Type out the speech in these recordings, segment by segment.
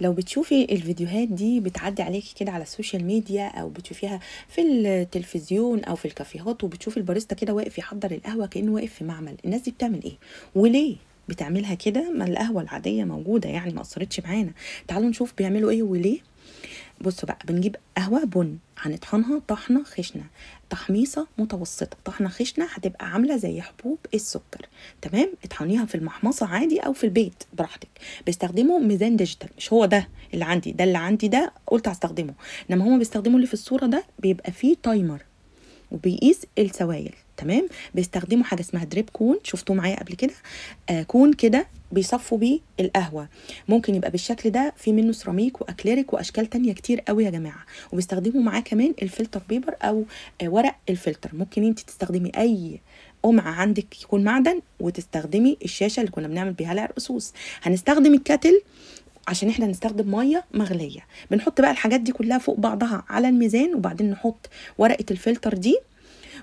لو بتشوفي الفيديوهات دي بتعدي عليكي كده على السوشيال ميديا او بتشوفيها في التلفزيون او في الكافيهات وبتشوفي الباريستا كده واقف يحضر القهوه كانه واقف في معمل الناس دي بتعمل ايه وليه بتعملها كده ما القهوه العاديه موجوده يعني ما قصرتش معانا تعالوا نشوف بيعملوا ايه وليه بصوا بقى بنجيب قهوة بن هنطحنها طحنة خشنة تحميصة متوسطة طحنة خشنة هتبقى عاملة زي حبوب السكر تمام اطحنيها في المحمصة عادي أو في البيت براحتك بيستخدموا ميزان ديجيتال مش هو ده اللي عندي ده اللي عندي ده قلت هستخدمه إنما هما بيستخدموا اللي في الصورة ده بيبقى فيه تايمر وبيقيس السوائل تمام بيستخدموا حاجه اسمها دريب كون شفتوه معايا قبل كده آه كون كده بيصفوا بيه القهوه ممكن يبقى بالشكل ده في منه سيراميك واكليريك واشكال تانية كتير قوي يا جماعه وبيستخدموا معاه كمان الفلتر بيبر او ورق الفلتر ممكن انت تستخدمي اي قمعه عندك يكون معدن وتستخدمي الشاشه اللي كنا بنعمل بيها الرصوص هنستخدم الكاتل عشان احنا نستخدم ميه مغليه بنحط بقى الحاجات دي كلها فوق بعضها على الميزان وبعدين نحط ورقه الفلتر دي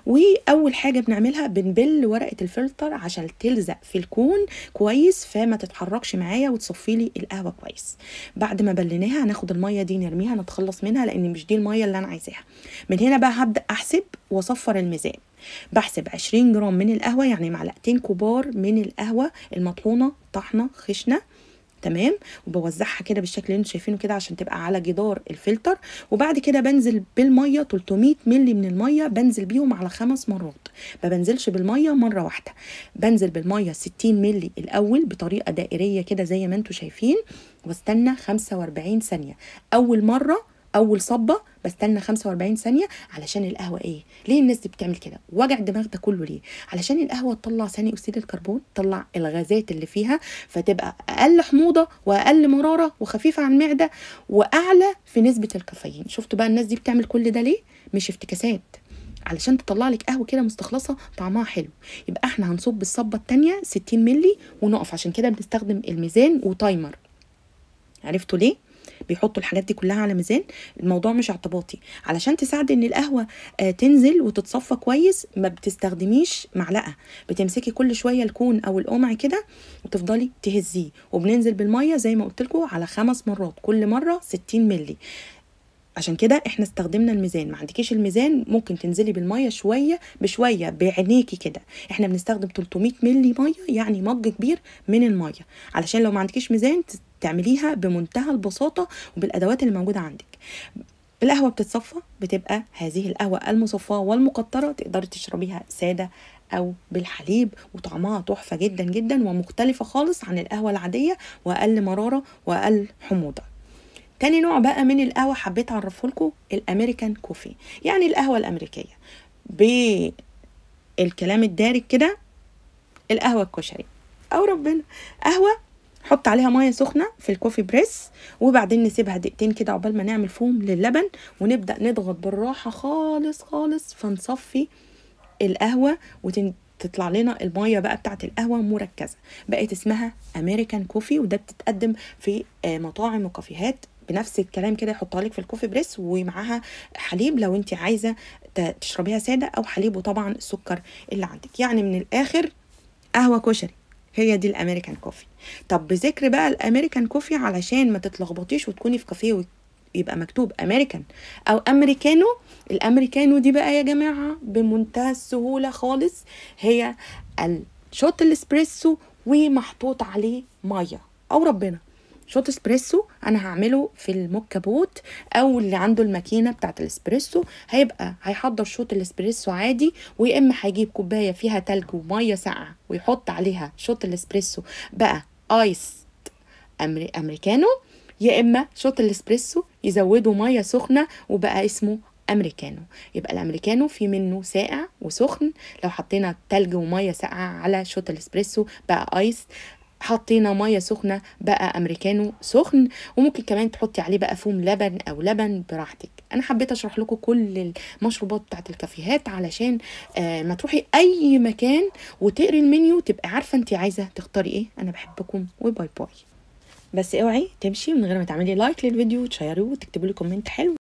واول حاجه بنعملها بنبل ورقه الفلتر عشان تلزق في الكون كويس فما تتحركش معايا وتصفي لي القهوه كويس بعد ما بليناها هناخد الميه دي نرميها نتخلص منها لان مش دي الميه اللي انا عايزاها من هنا بقى هبدا احسب واصفر الميزان بحسب 20 جرام من القهوه يعني معلقتين كبار من القهوه المطحونه طحنه خشنه تمام وبوزعها كده بالشكل اللي انتوا شايفينه كده عشان تبقى على جدار الفلتر وبعد كده بنزل بالميه 300 مللي من الميه بنزل بيهم على خمس مرات ما بنزلش بالميه مره واحده بنزل بالميه 60 مللي الاول بطريقه دائريه كده زي ما انتوا شايفين واستنى 45 ثانيه اول مره اول صبه بستنى 45 ثانيه علشان القهوه ايه ليه الناس دي بتعمل كده وجع الدماغ ده كله ليه علشان القهوه تطلع ثاني اكسيد الكربون تطلع الغازات اللي فيها فتبقى اقل حموضه واقل مراره وخفيفه على المعده واعلى في نسبه الكافيين شفتوا بقى الناس دي بتعمل كل ده ليه مش افتكاسات علشان تطلع لك قهوه كده مستخلصه طعمها حلو يبقى احنا هنصب الصبه الثانيه 60 مللي ونقف عشان كده بنستخدم الميزان وتايمر عرفتوا ليه بيحطوا الحاجات دي كلها على ميزان الموضوع مش اعتباطي علشان تساعد ان القهوه آه، تنزل وتتصفى كويس ما بتستخدميش معلقه بتمسكي كل شويه الكون او القمع كده وتفضلي تهزيه وبننزل بالميه زي ما قلت على خمس مرات كل مره 60 مللي عشان كده احنا استخدمنا الميزان ما عندكيش الميزان ممكن تنزلي بالميه شويه بشويه بعينيكي كده احنا بنستخدم 300 مللي ميه يعني مج كبير من الميه علشان لو ما عندكيش ميزان تعمليها بمنتهى البساطه وبالادوات اللي موجوده عندك القهوه بتتصفى بتبقى هذه القهوه المصفاه والمقطره تقدري تشربيها ساده او بالحليب وطعمها تحفه جدا جدا ومختلفه خالص عن القهوه العاديه واقل مراره واقل حموضه تاني نوع بقى من القهوة حبيت أعرفه لكم الأمريكان كوفي يعني القهوة الأمريكية بالكلام الدارج كده القهوة الكشري أو ربنا قهوة حط عليها ميه سخنه في الكوفي بريس وبعدين نسيبها دقيقتين كده عقبال ما نعمل فوم للبن ونبدا نضغط بالراحه خالص خالص فنصفي القهوه وتطلع لنا الميه بقى بتاعه القهوه مركزه بقت اسمها امريكان كوفي وده بتتقدم في آه، مطاعم وكافيهات بنفس الكلام كده يحطها لك في الكوفي بريس ومعاها حليب لو انت عايزه تشربيها ساده او حليب وطبعا السكر اللي عندك يعني من الاخر قهوه كشري هي دي الامريكان كوفي طب بذكر بقى الامريكان كوفي علشان ما تتلخبطيش وتكوني في كافيه يبقى مكتوب امريكان او امريكانو الامريكانو دي بقى يا جماعه بمنتهى السهوله خالص هي الشوت الاسبريسو ومحطوط عليه ميه او ربنا شوت اسبريسو انا هعمله في الموكا بوت او اللي عنده الماكينه بتاعه الاسبريسو هيبقى هيحضر شوت الاسبريسو عادي ويا اما هيجيب كوبايه فيها تلج وميه ساقعه ويحط عليها شوت الاسبريسو بقى ايس أمري امريكانو يا اما شوت الاسبريسو يزودوا ميه سخنه وبقى اسمه امريكانو يبقى الامريكانو في منه ساقع وسخن لو حطينا تلج وميه ساقعه على شوت الاسبريسو بقى ايس حطينا ميه سخنه بقى امريكانو سخن وممكن كمان تحطي عليه بقى فوم لبن او لبن براحتك انا حبيت اشرح لكم كل المشروبات بتاعت الكافيهات علشان آه ما تروحي اي مكان وتقري المنيو تبقى عارفه انت عايزه تختاري ايه انا بحبكم وباي باي بس اوعي تمشي من غير ما تعملي لايك للفيديو وتشيريه وتكتبي لي كومنت حلو